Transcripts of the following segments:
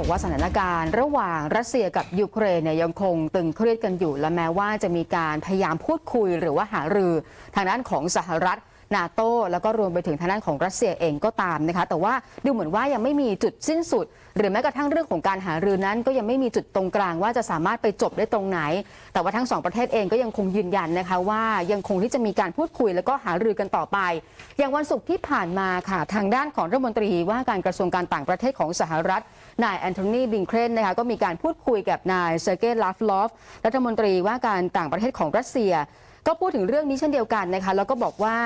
บอกว่าสถานการณ์ระหว่างรัสเซียกับยูเครนเนี่ยยังคงตึงเครียดกันอยู่และแม้ว่าจะมีการพยายามพูดคุยหรือว่าหารือ ทางด้านของสหรัฐนาโต้ แล้วก็รวมไปถึงทางด้านของรัสเซียเองก็ตามนะคะแต่ว่าดูเหมือนว่ายังไม่มีจุดสิ้นสุด หรือแม้กระทั่งเรื่องของการหารือนั้นก็ยังไม่มีจุดตรงกลางว่าจะสามารถไปจบได้ตรงไหน แต่ว่าทั้งสองประเทศเองก็ยังคงยืนยันนะคะว่ายังคงที่จะมีการพูดคุยแล้วก็หารือกันต่อไป อย่างวันศุกร์ที่ผ่านมาค่ะทางด้านของรัฐมนตรีว่าการกระทรวงการต่างประเทศของสหรัฐนายแอนโทนีบิงเครนนะคะก็มีการพูดคุยกับนายเซอร์เกย์ลาฟลอฟรัฐมนตรีว่าการต่างประเทศของรัสเซียก็พูดถึงเรื่องนี้เช่นเดียวกันนะคะแล้วก็บอกว่า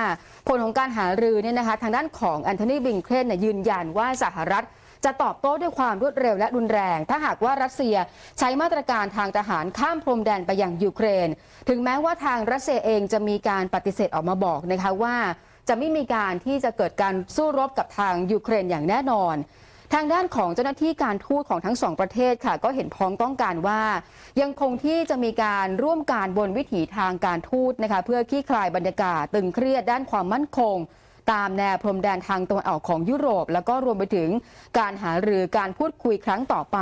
ผลของการหารือเนี่ยนะคะทางด้านของแอนโทนีบิงเคนยืนยันว่าสหรัฐ จะตอบโต้ด้วยความรวดเร็วและรุนแรง ถ้าหากว่ารัสเซียใช้มาตรการทางทหารข้ามพรมแดนไปยังยูเครน ถึงแม้ว่าทางรัสเซียเองจะมีการปฏิเสธออกมาบอกนะคะว่า จะไม่มีการที่จะเกิดการสู้รบกับทางยูเครนอย่างแน่นอนทางด้านของเจ้าหน้าที่การทูตของทั้งสองประเทศค่ะก็เห็นพ้องต้องการว่า ยังคงที่จะมีการร่วมการบนวิถีทางการทูตนะคะเพื่อคลี่คลายบรรยากาศตึงเครียดด้านความมั่นคง ตามแนวพรมแดนทางตะวันออกของยุโรป แล้วก็รวมไปถึงการหารือการพูดคุยครั้งต่อไป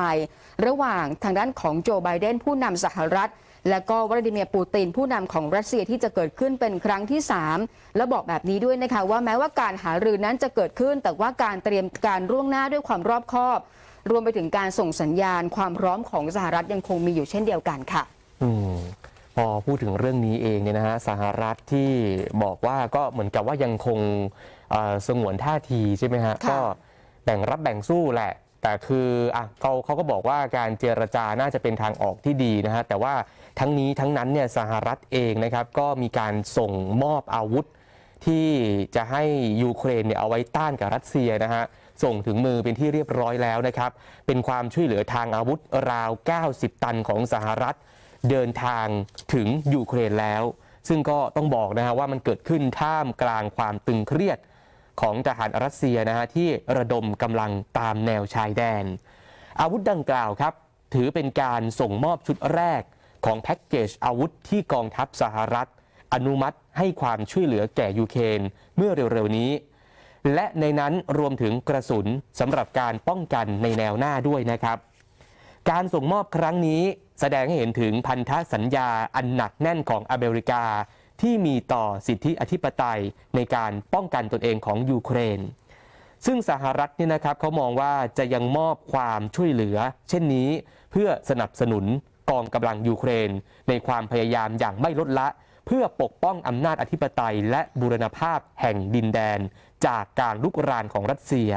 ระหว่างทางด้านของโจไบเดนผู้นำสหรัฐและก็วลาดิเมียร์ปูตินผู้นำของรัสเซียที่จะเกิดขึ้นเป็นครั้งที่ 3 และบอกแบบนี้ด้วยนะคะว่าแม้ว่าการหารือนั้นจะเกิดขึ้น แต่ว่าการเตรียมการร่วงหน้าด้วยความรอบคอบ รวมไปถึงการส่งสัญญาณ ความพร้อมของสหรัฐยังคงมีอยู่เช่นเดียวกันค่ะอพอพูดถึงเรื่องนี้เองเนี่ยนะฮะสหรัฐที่บอกว่าก็เหมือนกับว่ายังคงสงวนท่าทีใช่ไหมฮะก็แบ่งรับแบ่งสู้แหละ แต่คืออ่ะเขาเขาก็บอกว่าการเจรจาน่าจะเป็นทางออกที่ดีนะฮะแต่ว่าทั้งนี้ทั้งนั้นเนี่ยสหรัฐเองนะครับก็มีการส่งมอบอาวุธ ที่จะให้ยูเครนเนี่ยเอาไว้ต้านกับรัสเซียนะฮะส่งถึงมือเป็นที่เรียบร้อยแล้วนะครับ เป็นความช่วยเหลือทางอาวุธราว 90 ตันของสหรัฐเดินทางถึงยูเครนแล้ว ซึ่งก็ต้องบอกนะฮะว่ามันเกิดขึ้นท่ามกลางความตึงเครียดของทหารรัสเซียนะฮะที่ระดมกำลังตามแนวชายแดน อาวุธดังกล่าวครับถือเป็นการส่งมอบชุดแรกของแพ็กเกจอาวุธที่กองทัพสหรัฐอนุมัติให้ความช่วยเหลือแก่ยูเครนเมื่อเร็วๆนี้ และในนั้นรวมถึงกระสุนสำหรับการป้องกันในแนวหน้าด้วยนะครับ การส่งมอบครั้งนี้ แสดงให้เห็นถึงพันธสัญญาอันหนักแน่นของอเมริกา ที่มีต่อสิทธิอธิปไตยในการป้องกันตนเองของยูเครน ซึ่งสหรัฐนี่นะครับเขามองว่าจะยังมอบความช่วยเหลือ เช่นนี้เพื่อสนับสนุนกองกำลังยูเครน ในความพยายามอย่างไม่ลดละ เพื่อปกป้องอำนาจอธิปไตย และบูรณภาพแห่งดินแดน จากการลุกรานของรัสเซีย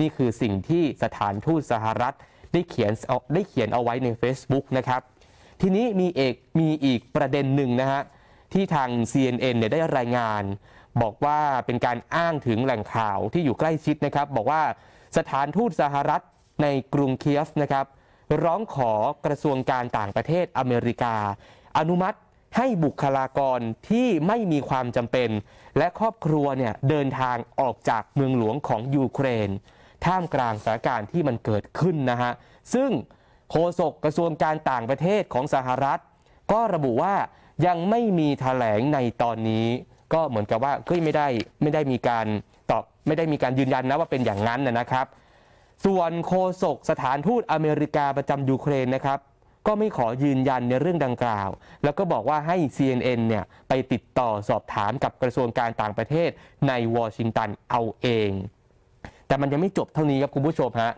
นี่คือสิ่งที่สถานทูตสหรัฐได้เขียนได้เขียนเอาไว้ใน Facebook นะครับทีนี้มีเอกมีอีกประเด็นหนึ่งนะฮะ ที่ทาง CNN เนี่ยได้รายงาน บอกว่าเป็นการอ้างถึงแหล่งข่าวที่อยู่ใกล้ชิดนะครับ บอกว่าสถานทูตสหรัฐในกรุงเคียฟนะครับร้องขอกระทรวงการต่างประเทศอเมริกา อนุมัติให้บุคลากรที่ไม่มีความจำเป็น และครอบครัวเนี่ยเดินทางออกจากเมืองหลวงของยูเครน ท่ามกลางสถานการณ์ที่มันเกิดขึ้นนะฮะซึ่งโฆษกกระทรวงการต่างประเทศของสหรัฐก็ระบุว่ายังไม่มีถแถลงในตอนนี้ ก็เหมือนกับว่าก็ไม่ได้ไม่ได้มีการตอบไม่ได้มีการยืนยันนะว่าเป็นอย่างนั้นนะครับส่วนโคศกสถานทูตอเมริกาประจำยูเครนนะครับก็ไม่ขอยืนยันในเรื่องดังกล่าว แล้วก็บอกว่าให้ CNN เนี่ยไปติดต่อสอบถามกับกระทรวงการต่างประเทศในวอชิงตันเอาเอง แต่มันยังไม่จบเท่านี้ครับคุณผู้ชมฮะ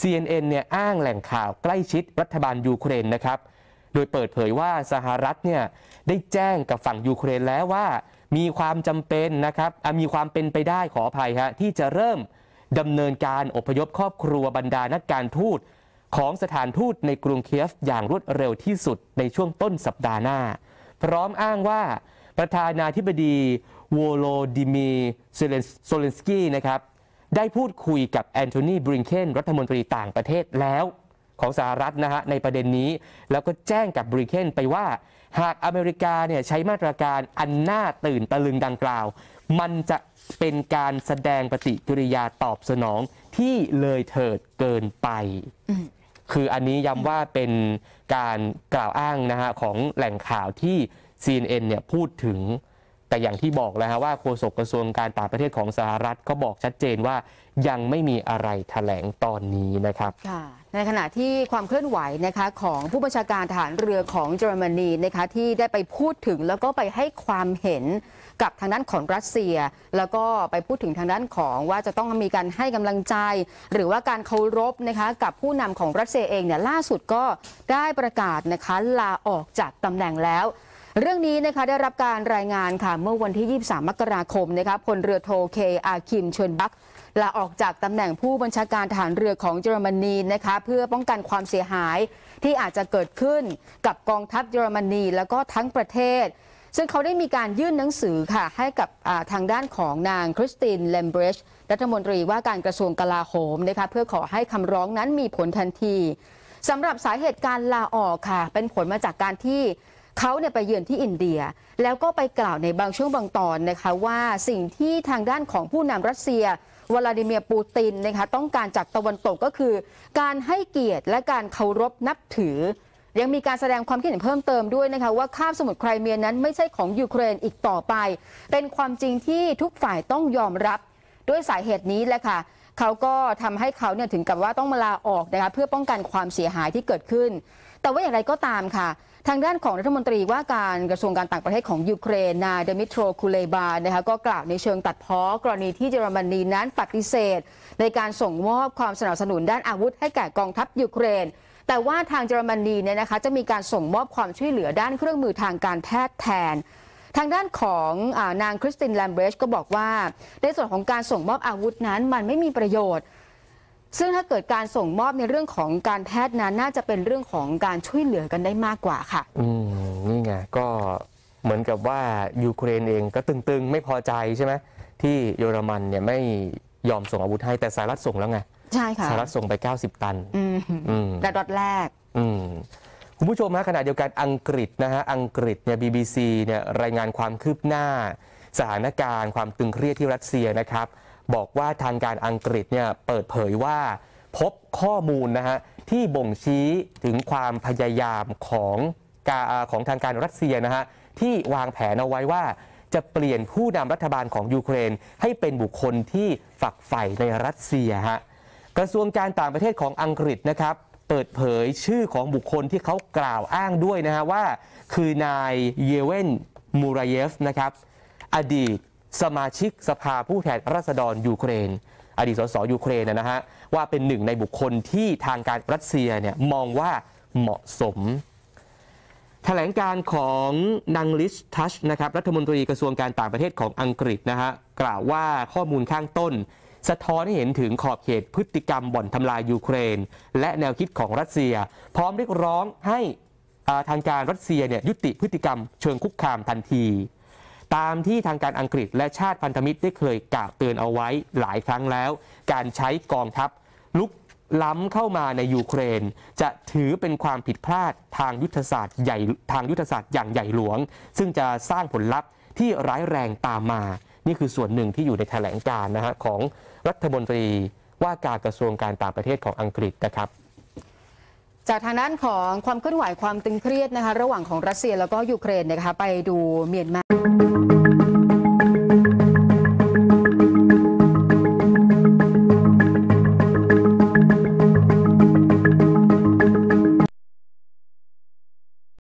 CNN เนี่ยอ้างแหล่งข่าวใกล้ชิดรัฐบาลยูเครนนะครับ โดยเปิดเผยว่าสหรัฐเนี่ยได้แจ้งกับฝั่งยูเครนแล้วว่ามีความจำเป็นนะครับมีความเป็นไปได้ขออภัยฮะที่จะเริ่มดำเนินการอพยพครอบครัวบรรดานักการทูตของสถานทูตในกรุงเคียฟอย่างรวดเร็วที่สุดในช่วงต้นสัปดาห์หน้า พร้อมอ้างว่าประธานาธิบดีวโลดิมีโซเลนสกี้นะครับได้พูดคุยกับแอนโทนีบริงเคนรัฐมนตรีต่างประเทศแล้ว ของสหรัฐนะฮะในประเด็นนี้ แล้วก็แจ้งกับบริงเคนไปว่าหากอเมริกาเนี่ยใช้มาตรการอันน่าตื่นตะลึงดังกล่าว มันจะเป็นการแสดงปฏิกิริยาตอบสนองที่เลยเถิดเกินไป คืออันนี้ย้ำว่าเป็นการกล่าวอ้างนะฮะของแหล่งข่าวที่ CNN เนี่ยพูดถึงแต่อย่างที่บอกแล้วว่าโฆษกกระทรวงการต่างประเทศของสหรัฐก็บอกชัดเจนว่ายังไม่มีอะไรถแถลงตอนนี้นะครับในขณะที่ความเคลื่อนไหวนะคะของผู้บัญชาการฐานเรือของเยอรมนีนะคะที่ได้ไปพูดถึงแล้วก็ไปให้ความเห็น กับทางด้านของรัสเซีย แล้วก็ไปพูดถึงทางด้านของว่าจะต้องมีการให้กำลังใจ หรือว่าการเคารพนะคะกับผู้นำของรัสเซียเองเนี่ยล่าสุดก็ได้ประกาศนะคะลาออกจากตำแหน่งแล้วเรื่องนี้นะคะได้รับการรายงานค่ะเมื่อวันที่ 23 มกราคมนะคะพลเรือโทเคอาคิมเชนบักลาออกจากตำแหน่งผู้บัญชาการฐานเรือของเยอรมนีนะคะเพื่อป้องกันความเสียหายที่อาจจะเกิดขึ้นกับกองทัพเยอรมนีแล้วก็ทั้งประเทศ ซึ่งเขาได้มีการยื่นหนังสือค่ะให้กับทางด้านของนางคริสตินเลมเบรชรัฐมนตรีว่าการกระทรวงกลาโหมนะคะเพื่อขอให้คำร้องนั้นมีผลทันทีสำหรับสาเหตุการลาออกค่ะ เป็นผลมาจากการที่เขาเนี่ยไปเยือนที่อินเดีย แล้วก็ไปกล่าวในบางช่วงบางตอนนะคะว่าสิ่งที่ทางด้านของผู้นำรัสเซีย วลาดิเมียร์ปูตินนะคะต้องการจากตะวันตกก็คือ การให้เกียรติและการเคารพนับถือ ยังมีการแสดงความคิดเห็นเพิ่มเติมด้วยนะคะว่าคาบสมุทรไครเมียนั้น ไม่ใช่ของยูเครนอีกต่อไป เป็นความจริงที่ทุกฝ่ายต้องยอมรับด้วยสาเหตุนี้แหละค่ะ เขาก็ทำให้เขาเนี่ยถึงกับว่าต้องมาลาออกนะคะเพื่อป้องกันความเสียหายที่เกิดขึ้น แต่ว่าอย่างไรก็ตามค่ะทางด้านของรัฐมนตรีว่าการกระทรวงการต่างประเทศของยูเครน นายเดมิโตรคูเลบานะคะก็กล่าวในเชิงตัดพ้อกรณีที่เยอรมนีนั้นปฏิเสธ ในการส่งมอบความสนับสนุนด้านอาวุธให้แก่กองทัพยูเครน แต่ว่าทางเยอรมนีเนี่ยนะคะจะมีการส่งมอบความช่วยเหลือด้านเครื่องมือทางการแพทย์แทนทางด้านของอนางคริสตินแลมเบรชก็บอกว่าในส่วนของการส่งมอบอาวุธนั้น มันไม่มีประโยชน์ซึ่งถ้าเกิดการส่งมอบในเรื่องของการแพทย์นั้นน่าจะเป็นเรื่องของการช่วยเหลือกันได้มากกว่าค่ะ อืมนี่ไงก็เหมือนกับว่ายูเครนเองก็ตึงๆ ไม่พอใจใช่ไหมที่เยอรมันเนี่ยไม่ยอมส่งอาวุธให้แต่สหรัฐส่งแล้วไง ใช่ค่ะ สหรัฐส่งไป 90 ตัน อืม แต่ดอดแรก อืม คุณผู้ชมฮะ ขณะเดียวกันอังกฤษนะฮะอังกฤษเนี่ยบีบีซีเนี่ยรายงานความคืบหน้า สถานการณ์ความตึงเครียดที่รัสเซียนะครับบอกว่าทางการอังกฤษเนี่ยเปิดเผยว่า พบข้อมูลนะฮะที่บ่งชี้ถึงความพยายามของกาของทางการรัสเซียนะฮะที่วางแผนเอาไว้ว่าจะเปลี่ยนผู้นำรัฐบาลของยูเครน ให้เป็นบุคคลที่ฝักใฝ่ในรัสเซียฮะกระทรวงการต่างประเทศของอังกฤษนะครับเปิดเผยชื่อของบุคคลที่เขากล่าวอ้างด้วยนะฮะว่า คือนายเยเวน มูราเยฟนะครับอดีตสมาชิกสภาผู้แทนราษฎรยูเครน อดีตสสยูเครนนะฮะว่าเป็นหนึ่งในบุคคลที่ทางการรัสเซียเนี่ยมองว่าเหมาะสมถแถลงการของนางลิชทัชนะครับรัฐมนตรีกระทรวงการต่างประเทศของอังกฤษนะฮะกล่าวว่าข้อมูลข้างต้น สะท้อนให้เห็นถึงขอบเขตพฤติกรรมบ่อนทำลายยูเครน และแนวคิดของรัสเซีย พร้อมเรียกร้องให้ทางการรัสเซียเนี่ยยุติพฤติกรรมเชิงคุกคามทันทีตามที่ทางการอังกฤษและชาติพันธมิตรได้เคยกล่าวเตือนเอาไว้หลายครั้งแล้ว การใช้กองทัพลุกล้ำเข้ามาในยูเครน จะถือเป็นความผิดพลาดทางยุทธศาสตร์ใหญ่ทางยุทธศาสตร์อย่างใหญ่หลวง ซึ่งจะสร้างผลลัพธ์ที่ร้ายแรงตามมา นี่คือส่วนหนึ่งที่อยู่ในแถลงการนะฮะของรัฐมนตรีว่าการกระทรวงการต่างประเทศของอังกฤษนะครับจากทางด้านของความเคลื่อนไหวความตึงเครียดนะคะ ระหว่างของรัสเซียแล้วก็ยูเครนนะคะไปดูเมียนมา